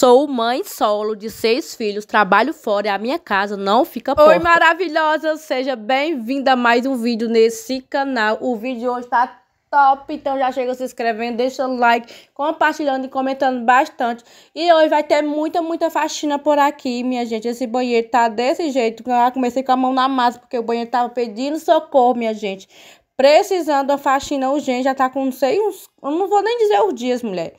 Sou mãe solo de seis filhos, trabalho fora e a minha casa não fica porta. Oi, maravilhosa! Seja bem-vinda a mais um vídeo nesse canal. O vídeo de hoje tá top, então já chega se inscrevendo, deixa o like, compartilhando e comentando bastante. E hoje vai ter muita, muita faxina por aqui, minha gente. Esse banheiro tá desse jeito, eu comecei com a mão na massa, porque o banheiro tava pedindo socorro, minha gente. Precisando da faxina urgente, já tá com, sei, uns... Eu não vou nem dizer os dias, mulher.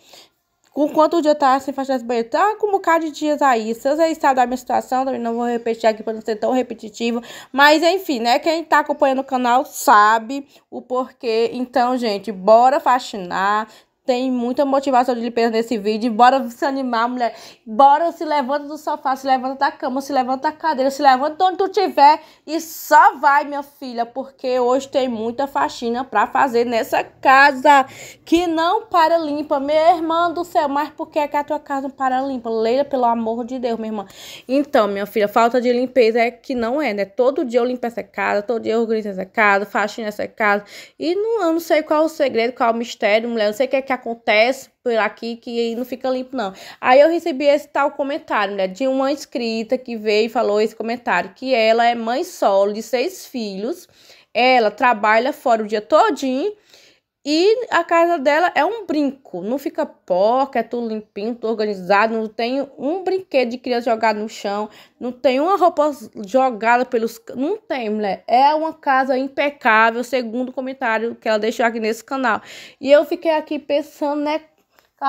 Com quanto dia tava tá sem fazer as banhas? Tá com um bocado de dias aí. Seus aí sabem da minha situação, também não vou repetir aqui para não ser tão repetitivo. Mas enfim, né? Quem tá acompanhando o canal sabe o porquê. Então, gente, bora faxinar tem muita motivação de limpeza nesse vídeo. Bora se animar, mulher. Bora se levanta do sofá, se levanta da cama, se levanta da cadeira, se levanta de onde tu tiver e só vai, minha filha, porque hoje tem muita faxina para fazer nessa casa que não para limpa, minha irmã do céu. Mas por que, é que a tua casa não para limpa? Leila, pelo amor de Deus, minha irmã. Então, minha filha, falta de limpeza é que não é, né? Todo dia eu limpo essa casa, todo dia eu organizo essa casa, faxina essa casa. E não, eu não sei qual o segredo, qual o mistério, mulher. Eu sei o que é que a acontece por aqui que não fica limpo, não. Aí eu recebi esse tal comentário, né, de uma inscrita que veio e falou esse comentário, que ela é mãe solo de seis filhos, ela trabalha fora o dia todinho e a casa dela é um brinco, não fica porca, é tudo limpinho, tudo organizado, não tem um brinquedo de criança jogado no chão, não tem uma roupa jogada pelos. Não tem, mulher. É uma casa impecável, segundo o comentário que ela deixou aqui nesse canal. E eu fiquei aqui pensando, né?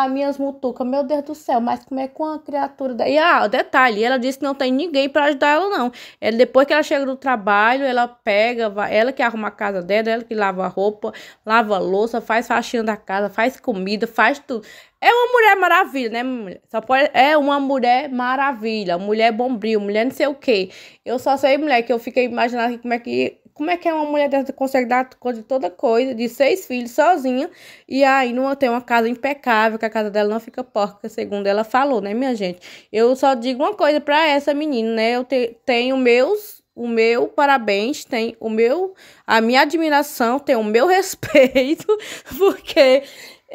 minhas mutucas meu Deus do céu, mas como é que uma criatura. Da... E ah, detalhe, ela disse que não tem ninguém para ajudar ela, não. É, depois que ela chega do trabalho, ela pega, vai, ela que arruma a casa dela, ela que lava a roupa, lava louça, faz faxina da casa, faz comida, faz tudo. É uma mulher maravilha, né, mulher? Só pode... É uma mulher maravilha, mulher bombril, mulher não sei o quê. Eu só sei, mulher, que eu fiquei imaginando como é que como é que é uma mulher dessa consegue dar conta de toda coisa, de seis filhos, sozinha, e aí não tem uma casa impecável, que a casa dela não fica porca, segundo ela falou, né, minha gente? Eu só digo uma coisa para essa menina, né? Eu te, tenho meus o meu parabéns, tem o meu a minha admiração, tem o meu respeito, porque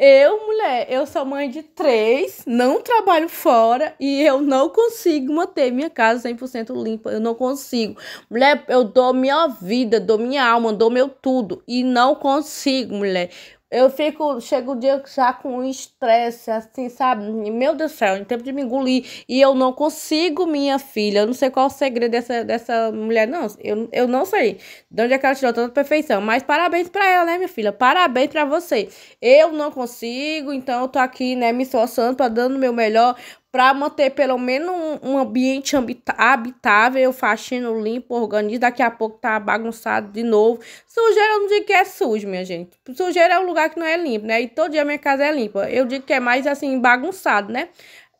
eu, mulher, eu sou mãe de três, não trabalho fora e eu não consigo manter minha casa 100% limpa. Eu não consigo. Mulher, eu dou minha vida, dou minha alma, dou meu tudo e não consigo, mulher. Eu fico, chega o dia já com estresse, assim, sabe? Meu Deus do céu, em tempo de me engolir. E eu não consigo, minha filha. Eu não sei qual o segredo dessa, dessa mulher, não. Eu, eu não sei de onde é que ela tirou tanta perfeição. Mas parabéns pra ela, né, minha filha? Parabéns pra você. Eu não consigo, então eu tô aqui, né, me esforçando, pra dando o meu melhor para manter pelo menos um, um ambiente habitável, faxino limpo, organizado. Daqui a pouco tá bagunçado de novo. Sujeira eu não digo que é sujo, minha gente. Sujeira é um lugar que não é limpo, né? E todo dia minha casa é limpa. Eu digo que é mais assim, bagunçado, né?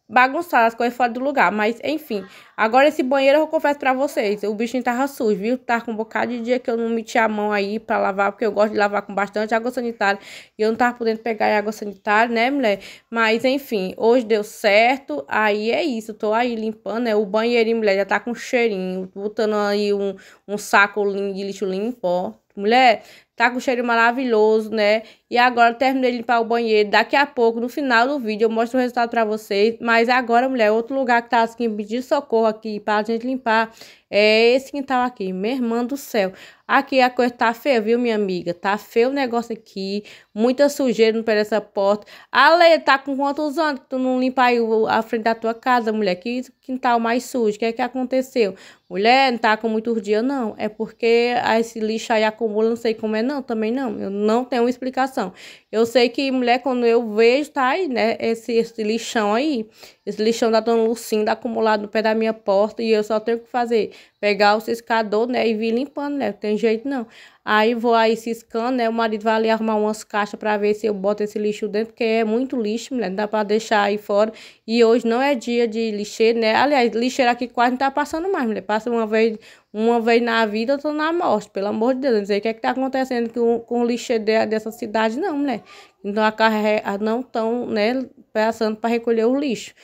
bagunçado, as coisas fora do lugar. Mas, enfim. Agora, esse banheiro eu confesso pra vocês. O bichinho tava sujo, viu? Tava com um bocado de dia que eu não meti a mão aí pra lavar, porque eu gosto de lavar com bastante água sanitária. E eu não tava podendo pegar água sanitária, né, mulher? Mas, enfim, hoje deu certo. Aí é isso. Tô aí limpando, né? O banheirinho, mulher, já tá com cheirinho. Botando aí um, um saco de lixo limpo, ó. Mulher, Tá com cheiro maravilhoso, né? E agora terminei de limpar o banheiro. Daqui a pouco, no final do vídeo, eu mostro o resultado pra vocês. Mas agora, mulher, outro lugar que tá assim, pedir socorro aqui pra gente limpar é esse quintal aqui. Minha irmã do céu. Aqui a coisa tá feia, viu, minha amiga? Tá feio o negócio aqui. Muita sujeira no pé dessa porta. Ale, tá com quantos anos que tu não limpa aí a frente da tua casa, mulher? Que quintal mais sujo. O que é que aconteceu? Mulher, não tá com muitos dias, não. É porque esse lixo aí acumula, não sei como é, não, também não. Eu não tenho explicação. Eu sei que mulher, quando eu vejo, tá aí, né? Esse, esse lixão aí. Esse lixão da dona Lucinda acumulado no pé da minha porta. E eu só tenho que fazer. Pegar o ciscador, né? E vir limpando, né? Não tem jeito não. Aí vou aí ciscando, né? O marido vai ali arrumar umas caixas para ver se eu boto esse lixo dentro, porque é muito lixo, mulher. Não dá para deixar aí fora. E hoje não é dia de lixeiro, né? Aliás, lixeiro aqui quase não tá passando mais, mulher. Passa uma vez, uma vez na vida, outra na morte, pelo amor de Deus. Não sei o que é que tá acontecendo com, com o lixeiro dessa cidade, não, né? Então a carreira não estão, né, passando para recolher o lixo.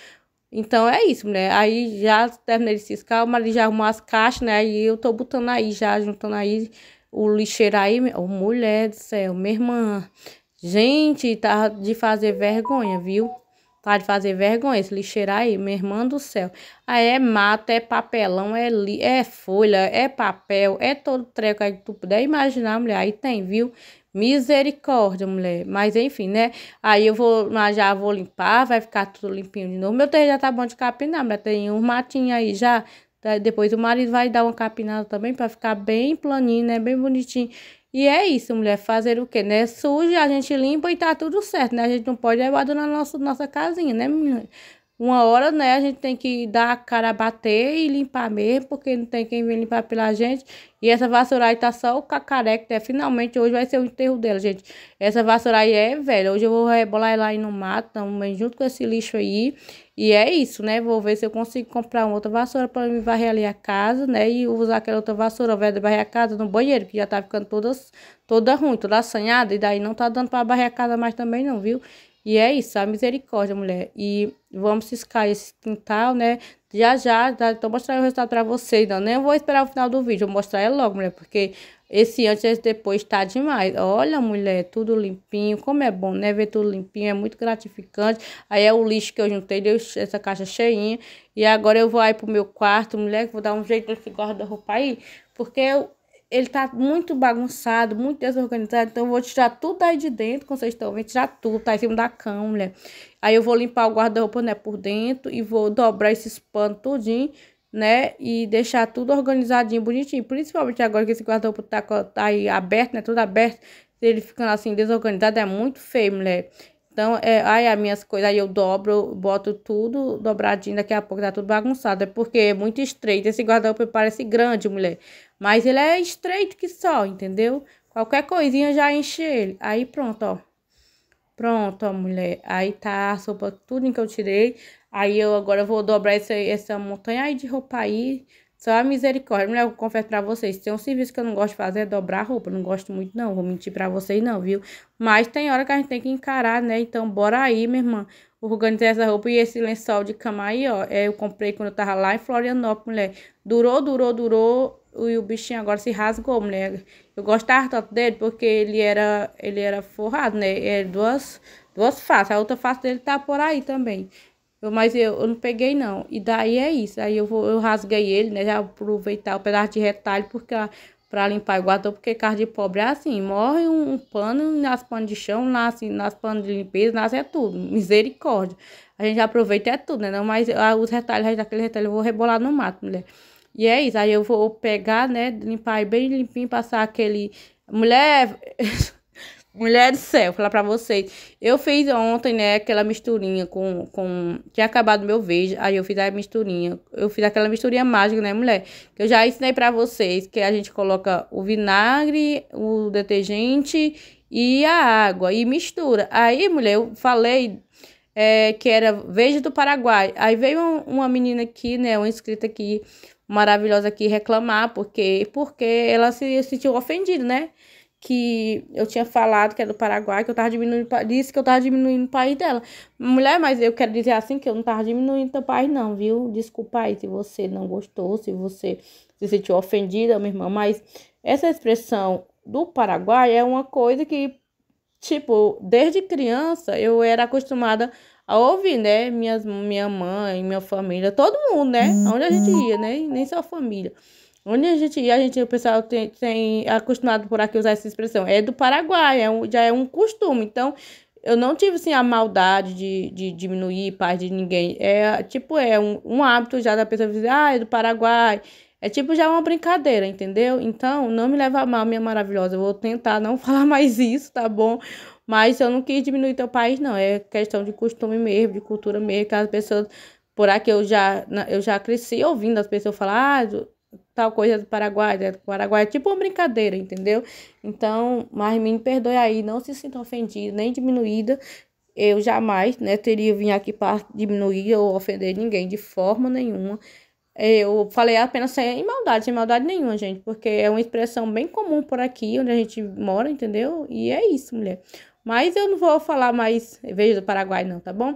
Então é isso, né Aí já terminei de ciscar, mas já arrumou as caixas, né? Aí eu tô botando aí, já juntando aí o lixeiro aí. Oh, mulher do céu, minha irmã. Gente, tá de fazer vergonha, viu? Tá de fazer vergonha esse lixeiro aí, minha irmã do céu. Aí ah, é mato, é papelão, é, li, é folha, é papel, é todo treco aí que tu puder imaginar, mulher. Aí tem, viu? Misericórdia, mulher. Mas enfim, né? Aí eu vou, já vou limpar, vai ficar tudo limpinho de novo. Meu terreno já tá bom de capinar, mulher. Tem uns matinhos aí já. Tá, depois o marido vai dar uma capinada também para ficar bem planinho, né? Bem bonitinho. E é isso, mulher, fazer o quê, né? Suja, a gente limpa e tá tudo certo, né? A gente não pode levar na nossa, nossa casinha, né, menina? Uma hora, né, a gente tem que dar a cara a bater e limpar mesmo, porque não tem quem vem limpar pela gente. E essa vassoura aí tá só o cacareco, né? Finalmente hoje vai ser o enterro dela, gente. Essa vassoura aí é velha. Hoje eu vou rebolar ela aí no mato, também junto com esse lixo aí. E é isso, né? Vou ver se eu consigo comprar uma outra vassoura para me varrer ali a casa, né? E usar aquela outra vassoura velha de varrer a casa no banheiro, que já tá ficando todas, toda ruim, toda assanhada. E daí não tá dando para varrer a casa mais também não, viu? E é isso, a misericórdia, mulher. E vamos ciscar esse quintal, né? Já já, já estou mostrando o resultado para vocês. Não, nem vou esperar o final do vídeo, vou mostrar logo, mulher, porque esse antes e esse depois está demais. Olha, mulher, tudo limpinho, como é bom, né? Ver tudo limpinho é muito gratificante. Aí é o lixo que eu juntei, deu essa caixa cheinha. E agora eu vou aí pro meu quarto, mulher, que vou dar um jeito nesse guarda-roupa aí, porque eu ele tá muito bagunçado, muito desorganizado, então eu vou tirar tudo aí de dentro, como vocês estão vendo, tirar tudo, tá em cima da cama, mulher. Aí eu vou limpar o guarda-roupa, né, por dentro e vou dobrar esses panos tudinho, né, e deixar tudo organizadinho, bonitinho, principalmente agora que esse guarda-roupa tá, tá aí aberto, né, tudo aberto, ele ficando assim desorganizado é muito feio, mulher. Então, é, aí as minhas coisas, aí eu dobro, boto tudo dobradinho, daqui a pouco tá tudo bagunçado. É porque é muito estreito. Esse guarda-roupa parece grande, mulher. Mas ele é estreito que só, entendeu? Qualquer coisinha já enche ele. Aí pronto, ó. Pronto, ó, mulher. Aí tá a sopa, tudo que eu tirei. Aí eu agora vou dobrar essa, essa montanha aí de roupa aí. Só a misericórdia. Mulher, eu confesso pra vocês, tem um serviço que eu não gosto de fazer é dobrar roupa. Não gosto muito, não. Vou mentir pra vocês, não, viu? Mas tem hora que a gente tem que encarar, né? Então, bora aí, minha irmã. Organizar essa roupa e esse lençol de cama aí, ó. É, eu comprei quando eu tava lá em Florianópolis, mulher. Durou, durou, durou e o bichinho agora se rasgou, mulher. Eu gostava tanto dele porque ele era, ele era forrado, né? É era duas, duas faces. A outra face dele tá por aí também. Eu, mas eu, eu, não peguei, não. E daí é isso. Aí eu, vou, eu rasguei ele, né? Já aproveitar o pedaço de retalho porque para limpar guardou porque carne de pobre é assim. Morre um, um pano, nas panos de chão, nasce, nas panos de limpeza, nasce é tudo. Misericórdia. A gente aproveita é tudo, né? Não, mas ah, os retalhos, daquele retalho eu vou rebolar no mato, mulher. E é isso. Aí eu vou pegar, né? Limpar bem limpinho, passar aquele... Mulher... Mulher do céu, vou falar pra vocês. Eu fiz ontem, né, aquela misturinha com. com tinha acabado meu veja, aí eu fiz a misturinha. Eu fiz aquela misturinha mágica, né, mulher? Que eu já ensinei pra vocês que a gente coloca o vinagre, o detergente e a água e mistura. Aí, mulher, eu falei é, que era veja do Paraguai. Aí veio uma, uma menina aqui, né, uma inscrita aqui, maravilhosa aqui, reclamar, porque, porque ela se sentiu ofendida, né? que eu tinha falado que é do Paraguai, que eu tava diminuindo, disse que eu tava diminuindo o país dela. Mulher, mas eu quero dizer assim que eu não tava diminuindo teu país não, viu? Desculpa aí se você não gostou, se você se sentiu ofendida, minha irmã, mas essa expressão do Paraguai é uma coisa que tipo, desde criança eu era acostumada a ouvir, né? Minhas, minha mãe, minha família, todo mundo, né? Onde a gente ia, né? Nem só a família. Onde a gente, a gente, o pessoal tem, tem acostumado por aqui usar essa expressão, é do Paraguai, é um, já é um costume. Então, eu não tive assim a maldade de, de diminuir paz de ninguém. É tipo, é um, um hábito já da pessoa dizer, ah, é do Paraguai. É tipo já é uma brincadeira, entendeu? Então, não me leva a mal, minha maravilhosa. Eu vou tentar não falar mais isso, tá bom? Mas eu não quis diminuir teu país, não. É questão de costume mesmo, de cultura mesmo, que as pessoas. Por aqui eu já, eu já cresci ouvindo as pessoas falar, ah, tal coisa do Paraguai, né, do Paraguai, é tipo uma brincadeira, entendeu? Então, mas me perdoe aí, não se sinta ofendida nem diminuída. Eu jamais, né, teria vindo aqui para diminuir ou ofender ninguém de forma nenhuma. Eu falei apenas sem maldade, sem maldade nenhuma, gente, porque é uma expressão bem comum por aqui onde a gente mora, entendeu? E é isso, mulher. Mas eu não vou falar mais veja do Paraguai, não, tá bom?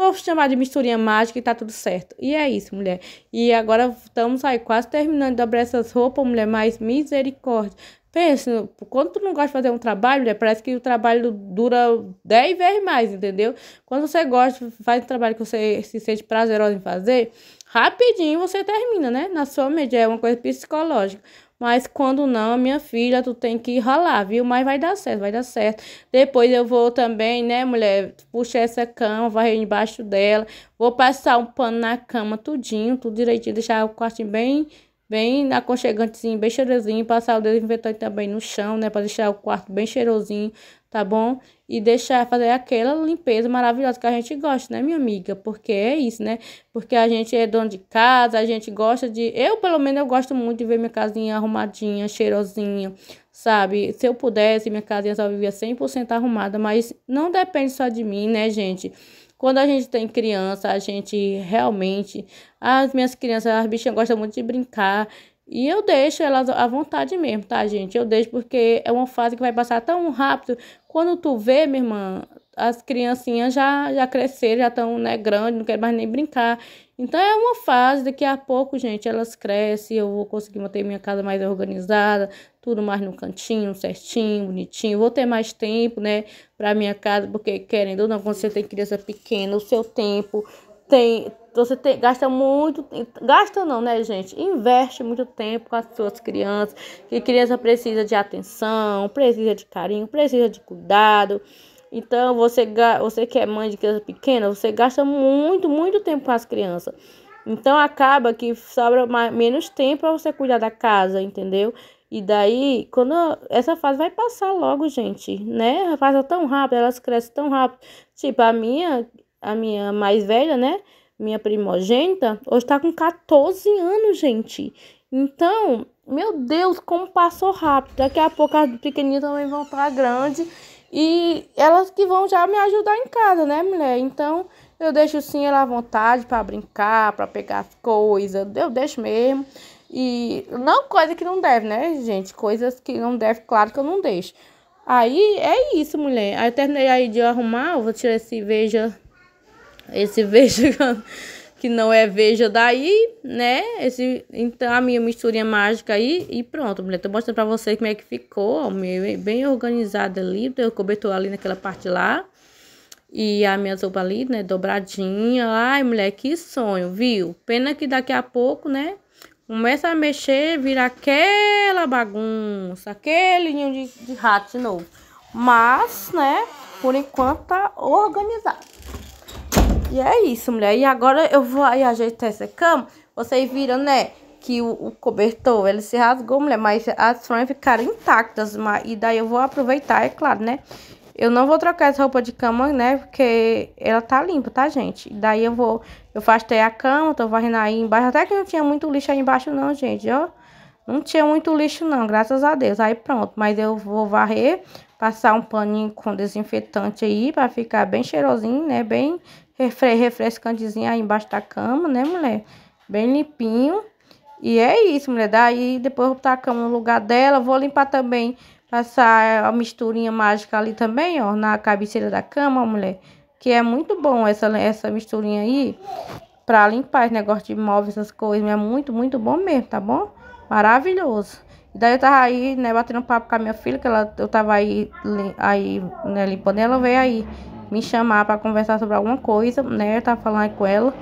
Vou chamar de misturinha mágica e tá tudo certo. E é isso, mulher. E agora estamos aí quase terminando de dobrar essas roupas, mulher, mais misericórdia. Pensa, quando tu não gosta de fazer um trabalho, mulher, parece que o trabalho dura 10 vezes mais, entendeu? Quando você gosta, faz um trabalho que você se sente prazerosa em fazer, rapidinho você termina, né? Na sua medida, é uma coisa psicológica. Mas quando não, minha filha, tu tem que ralar, viu? Mas vai dar certo, vai dar certo. Depois eu vou também, né, mulher? Puxar essa cama, varrer embaixo dela. Vou passar um pano na cama, tudinho, tudo direitinho, deixar o quartinho bem bem aconchegante, bem cheirosinho. Passar o desinfetante também no chão, né? Pra deixar o quarto bem cheirosinho, tá bom? E deixar fazer aquela limpeza maravilhosa que a gente gosta, né, minha amiga? Porque é isso, né? Porque a gente é dono de casa, a gente gosta de. Eu, pelo menos, eu gosto muito de ver minha casinha arrumadinha, cheirosinha, sabe? Se eu pudesse, minha casinha só vivia 100% arrumada, mas não depende só de mim, né, gente? Quando a gente tem criança, a gente realmente. As minhas crianças, as bichinhas gostam muito de brincar. E eu deixo elas à vontade mesmo, tá, gente? Eu deixo porque é uma fase que vai passar tão rápido. Quando tu vê, minha irmã, as criancinhas já, já cresceram, já estão né, grandes, não querem mais nem brincar. Então é uma fase, daqui a pouco, gente, elas crescem, eu vou conseguir manter minha casa mais organizada, tudo mais no cantinho, certinho, bonitinho. Vou ter mais tempo, né, para minha casa, porque querendo ou não, quando você tem criança pequena, o seu tempo tem você tem, gasta muito gasta não né gente investe muito tempo com as suas crianças que criança precisa de atenção precisa de carinho precisa de cuidado então, você, você que é mãe de criança pequena, você gasta muito, muito tempo com as crianças. Então, acaba que sobra mais, menos tempo para você cuidar da casa, entendeu? E daí, quando essa fase vai passar logo, gente, né? Passa tão rápido, elas crescem tão rápido. Tipo, a minha, a minha mais velha, né? Minha primogênita, hoje tá com 14 anos, gente. Então, meu Deus, como passou rápido. Daqui a pouco as pequenininhas também vão estar tá grandes. E elas que vão já me ajudar em casa, né, mulher? Então, eu deixo sim ela à vontade para brincar, para pegar as coisas. Eu deixo mesmo. E não coisa que não deve, né, gente? Coisas que não deve, claro que eu não deixo. Aí é isso, mulher. Aí eu terminei aí de arrumar, eu vou tirar esse veja esse veja que não é veja daí, né? Esse, então, a minha misturinha mágica aí e pronto, mulher. Tô mostrando pra vocês como é que ficou, ó, bem organizada ali, eu cobertor ali naquela parte lá. E a minha roupa ali, né, dobradinha. Ai, mulher, que sonho, viu? Pena que daqui a pouco, né, começa a mexer, vira aquela bagunça, aquele ninho de, de rato de novo. Mas, né, por enquanto tá organizado. E é isso, mulher. E agora eu vou aí ajeitar essa cama. Vocês viram, né? Que o, o cobertor, ele se rasgou, mulher. Mas as franjas ficaram intactas. Mas, e daí eu vou aproveitar, é claro, né? Eu não vou trocar essa roupa de cama, né? Porque ela tá limpa, tá, gente? E daí eu vou... Eu fastei a cama, tô varrendo aí embaixo. Até que não tinha muito lixo aí embaixo não, gente, ó. Não tinha muito lixo não, graças a Deus. Aí pronto, mas eu vou varrer passar um paninho com desinfetante aí para ficar bem cheirosinho, né? Bem refre refrescantezinho aí embaixo da cama, né, mulher? Bem limpinho. E é isso, mulher. Daí depois eu vou botar a cama no lugar dela. Vou limpar também, passar a misturinha mágica ali também, ó, na cabeceira da cama, mulher. Que é muito bom essa, essa misturinha aí pra limpar esse negócio de móveis, essas coisas. É muito, muito bom mesmo, tá bom? Maravilhoso. daí eu tava aí, né, batendo papo com a minha filha, que ela, eu tava aí, aí né, limpando, ela veio aí me chamar para conversar sobre alguma coisa, né? Eu tava falando com ela.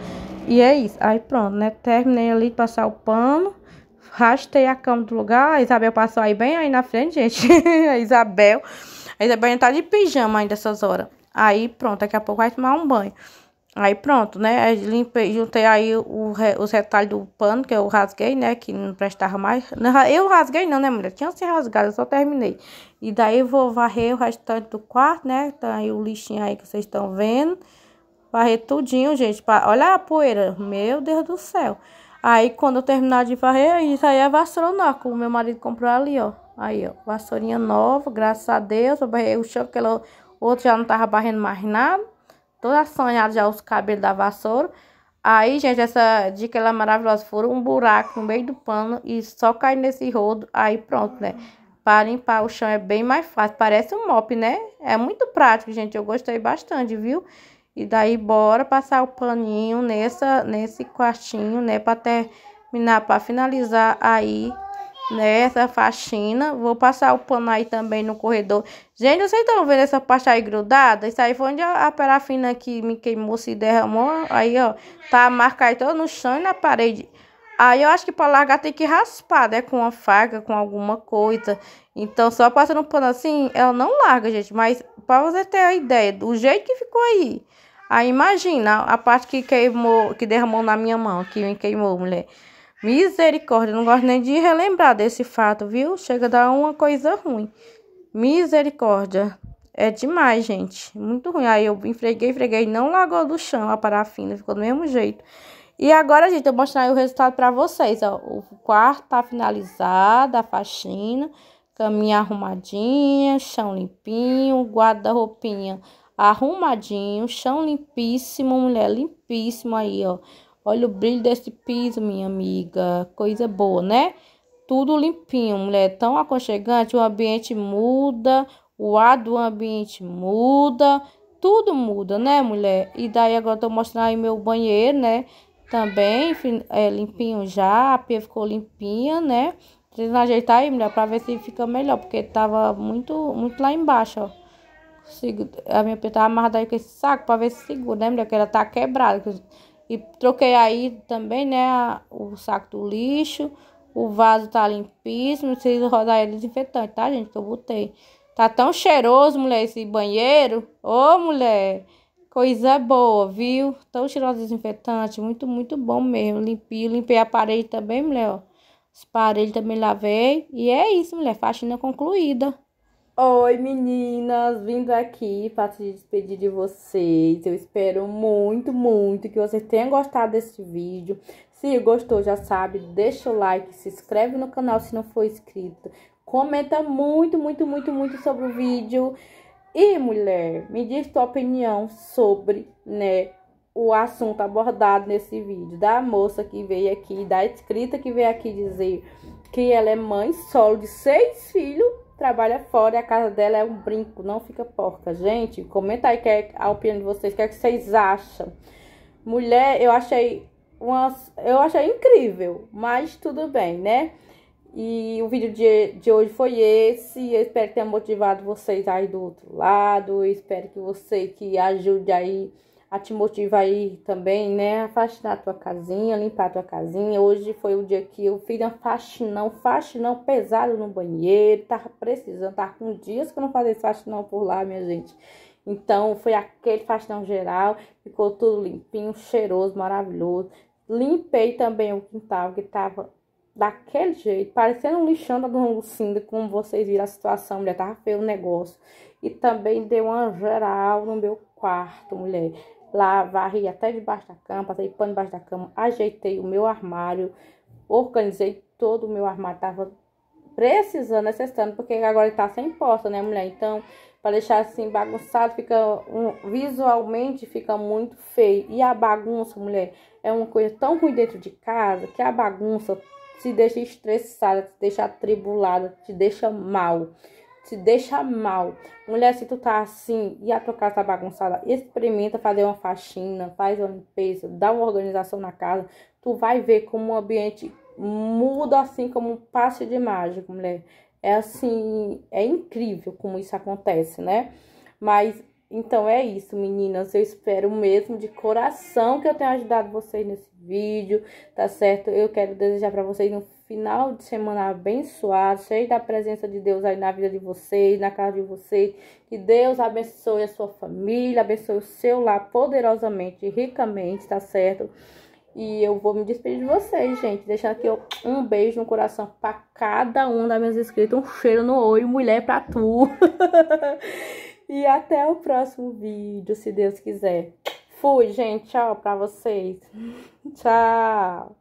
E é isso. Aí pronto, né? Terminei ali de passar o pano. Rastei a cama do lugar. A Isabel passou aí bem aí na frente, gente. a Isabel. A Isabel tá de pijama ainda essas horas. Aí pronto, daqui a pouco vai tomar um banho. Aí pronto, né? Limpei, juntei aí o, os retalhos do pano que eu rasguei, né? Que não prestava mais. Eu rasguei não, né, mulher? Tinha se rasgado, eu só terminei. E daí vou varrer o restante do quarto, né? Tá aí o lixinho aí que vocês estão vendo. Varrer tudinho, gente. Pra... Olha a poeira. Meu Deus do céu. Aí quando eu terminar de varrer, isso aí é vassoura nova, o meu marido comprou ali, ó. Aí, ó. Vassourinha nova, graças a Deus. Eu varrei o chão, porque ela... outro já não tava varrendo mais nada toda assanhado já os cabelos da vassoura. Aí, gente, essa dica ela é maravilhosa. Fura um buraco no meio do pano e só cai nesse rodo, aí pronto, né? Para limpar o chão é bem mais fácil. Parece um mop, né? É muito prático, gente. Eu gostei bastante, viu? E daí, bora passar o paninho nessa, nesse quartinho, né? Para terminar, para finalizar aí nessa faxina. Vou passar o pano aí também no corredor. Gente, vocês estão vendo essa parte aí grudada? Isso aí foi onde a, parafina que me queimou se derramou. Aí, ó, tá a marca aí toda no chão e na parede. Aí eu acho que pra largar tem que raspar, né? Com uma faca, com alguma coisa. Então, só passando o pano assim, ela não larga, gente. Mas pra você ter a ideia do jeito que ficou aí. Aí imagina a parte que queimou, que derramou na minha mão, que me queimou, mulher. Misericórdia, não gosto nem de relembrar desse fato, viu? Chega a dar uma coisa ruim. Misericórdia. É demais, gente. Muito ruim. Aí eu enfreguei, enfreguei, não largou do chão a parafina, ficou do mesmo jeito. E agora, gente, eu vou mostrar o resultado para vocês, ó. O quarto tá finalizado, a faxina, caminha arrumadinha, chão limpinho, guarda-roupinha arrumadinho, chão limpíssimo, mulher limpíssima aí, ó. Olha o brilho desse piso, minha amiga. Coisa boa, né? Tudo limpinho, mulher. Tão aconchegante. O ambiente muda. O ar do ambiente muda. Tudo muda, né, mulher? E daí agora eu tô mostrando aí meu banheiro, né? Também é, limpinho já. A pia ficou limpinha, né? Precisa ajeitar aí, mulher, pra ver se fica melhor. Porque tava muito, muito lá embaixo, ó. A minha pia tava amarrada aí com esse saco pra ver se segura, né, mulher? Que ela tá quebrada. E troquei aí também, né, o saco do lixo. O vaso tá limpíssimo, preciso rodar ele desinfetante, tá, gente? Que eu botei. Tá tão cheiroso, mulher, esse banheiro. Ô, mulher, coisa boa, viu? Tão cheiroso desinfetante, muito, muito bom mesmo. Limpei, limpei a parede também, mulher, ó. As paredes também lavei. E é isso, mulher, faxina concluída. Oi meninas, vindo aqui para se despedir de vocês. Eu espero muito, muito que vocês tenham gostado desse vídeo. Se gostou, já sabe, deixa o like, se inscreve no canal se não for inscrito. Comenta muito, muito, muito, muito sobre o vídeo. E mulher, me diz tua opinião sobre, né, o assunto abordado nesse vídeo da moça que veio aqui, da escrita que veio aqui dizer que ela é mãe solo de seis filhos trabalha fora e a casa dela é um brinco, não fica porca. Gente, comenta aí que é a opinião de vocês, o que é que vocês acham. Mulher, eu achei uma, eu achei incrível, mas tudo bem, né? E o vídeo de, de hoje foi esse. Eu espero que tenha motivado vocês aí do outro lado. Eu espero que você que ajude aí a te motiva aí também, né? faxinar a tua casinha, limpar a tua casinha. Hoje foi o dia que eu fiz um faxinão, faxinão pesado no banheiro. Tava precisando, tava com dias que eu não fazia esse faxinão por lá, minha gente. Então, foi aquele faxinão geral, ficou tudo limpinho, cheiroso, maravilhoso. Limpei também o quintal que tava daquele jeito, parecendo um lixão da Dona Lucinda, como vocês viram a situação, mulher, tava feio o negócio. E também deu uma geral no meu quarto, mulher. Lá varri até debaixo da cama, passei pano debaixo da cama, ajeitei o meu armário, organizei todo o meu armário, tava precisando, necessitando, porque agora ele tá sem porta, né, mulher? Então, para deixar assim bagunçado, fica um, visualmente fica muito feio. E a bagunça, mulher, é uma coisa tão ruim dentro de casa que a bagunça te deixa estressada, te deixa atribulada, te deixa mal te deixa mal. Mulher, se tu tá assim e a tua casa tá bagunçada, experimenta fazer uma faxina, faz uma limpeza, dá uma organização na casa. Tu vai ver como o ambiente muda assim como um passe de mágica, mulher. É assim, é incrível como isso acontece, né? Mas então é isso, meninas. Eu espero mesmo de coração que eu tenha ajudado vocês nesse vídeo, tá certo? Eu quero desejar para vocês um final de semana abençoado, cheio da presença de Deus aí na vida de vocês, na casa de vocês. Que Deus abençoe a sua família, abençoe o seu lar poderosamente, ricamente, tá certo? E eu vou me despedir de vocês, gente. Deixando aqui um beijo no coração para cada um das minhas inscritas, um cheiro no olho, mulher pra tu. E até o próximo vídeo, se Deus quiser. Fui, gente. Tchau pra vocês. Tchau.